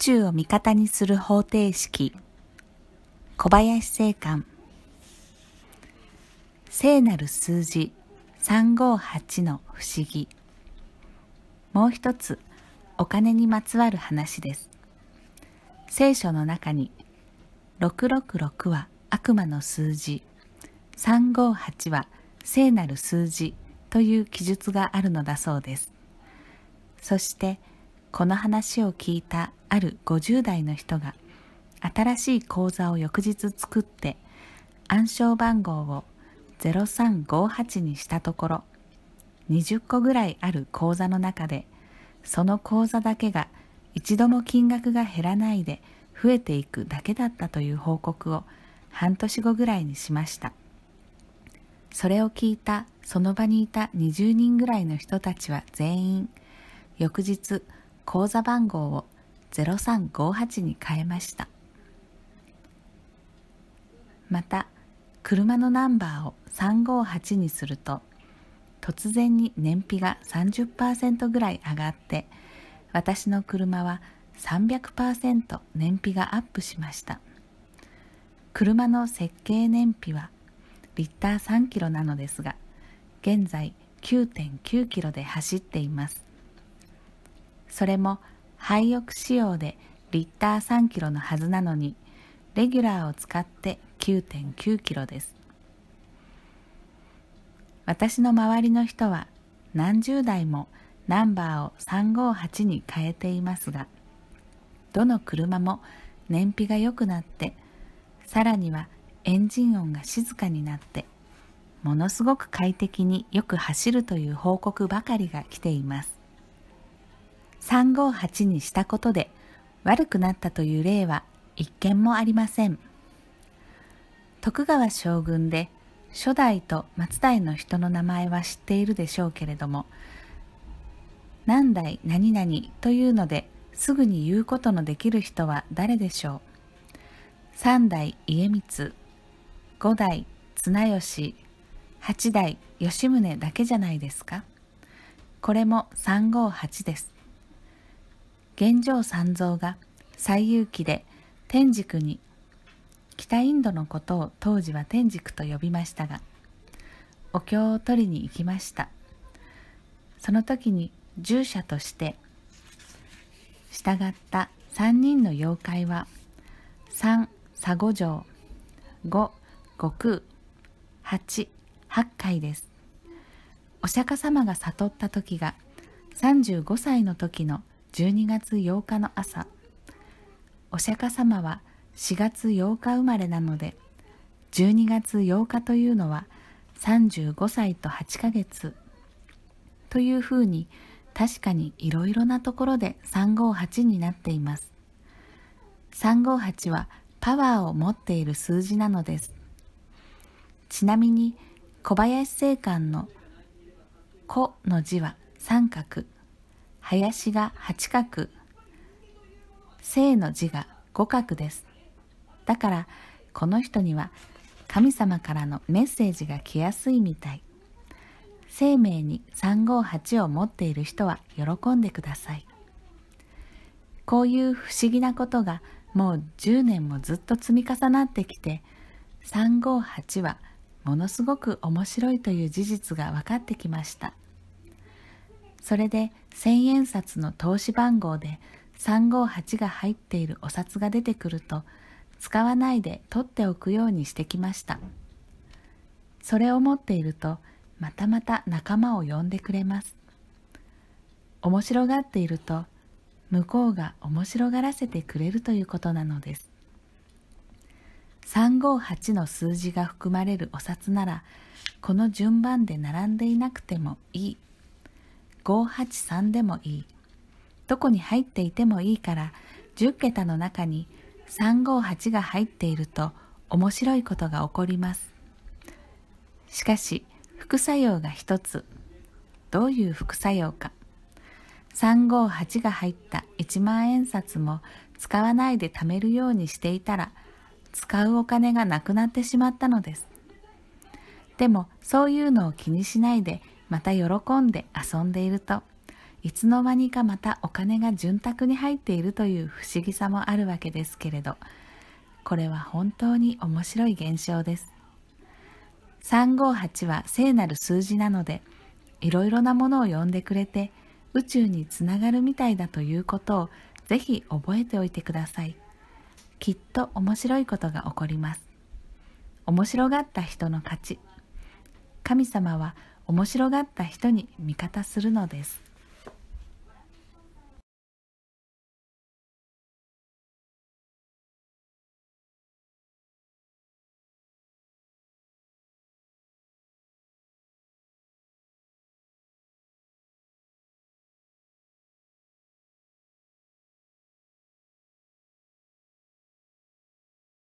宙を味方にする方程式小林正観聖なる数字358の不思議もう一つお金にまつわる話です聖書の中に666は悪魔の数字358は聖なる数字という記述があるのだそうですそしてこの話を聞いたある50代の人が新しい口座を翌日作って暗証番号を0358にしたところ20個ぐらいある口座の中でその口座だけが一度も金額が減らないで増えていくだけだったという報告を半年後ぐらいにしましたそれを聞いたその場にいた20人ぐらいの人たちは全員翌日口座番号を0358に変えましたまた車のナンバーを358にすると突然に燃費が30%ぐらい上がって私の車は300%燃費がアップしました車の設計燃費はリッター3キロなのですが現在9.9キロで走っていますそれも廃浴仕様でリッター3キロのはずなのにレギュラーを使って9.9キロです私の周りの人は何十代もナンバーを358に変えていますがどの車も燃費が良くなってさらにはエンジン音が静かになってものすごく快適によく走るという報告ばかりが来ています358にしたことで悪くなったという例は一件もありません徳川将軍で初代と松代の人の名前は知っているでしょうけれども何代何々というのですぐに言うことのできる人は誰でしょう3代家光5代綱吉8代吉宗だけじゃないですかこれも358です玄奘三蔵が西遊記で天竺に北インドのことを当時は天竺と呼びましたがお経を取りに行きましたその時に従者として従った3人の妖怪は3佐五条5悟空8八海ですお釈迦様が悟った時が35歳の時の12月8日の朝お釈迦様は4月8日生まれなので12月8日というのは35歳と8ヶ月というふうに確かにいろいろなところで358になっています358はパワーを持っている数字なのですちなみに小林正観の「子」の字は三角「林が8角、生の字が5角ですだからこの人には神様からのメッセージが来やすいみたい生命に358を持っている人は喜んでくださいこういう不思議なことがもう10年もずっと積み重なってきて358はものすごく面白いという事実が分かってきましたそれで千円札の投資番号で358が入っているお札が出てくると使わないで取っておくようにしてきましたそれを持っているとまたまた仲間を呼んでくれます面白がっていると向こうが面白がらせてくれるということなのです358の数字が含まれるお札ならこの順番で並んでいなくてもいい583でもいい。どこに入っていてもいいから、10桁の中に358が入っていると面白いことが起こります。しかし、副作用が1つ。どういう副作用か。358が入った1万円札も使わないで貯めるようにしていたら、使うお金がなくなってしまったのです。でも、そういうのを気にしないでまた喜んで遊んでいるといつの間にかまたお金が潤沢に入っているという不思議さもあるわけですけれどこれは本当に面白い現象です358は聖なる数字なのでいろいろなものを呼んでくれて宇宙につながるみたいだということをぜひ覚えておいてくださいきっと面白いことが起こります面白がった人の勝ち神様は面白がった人に味方するのです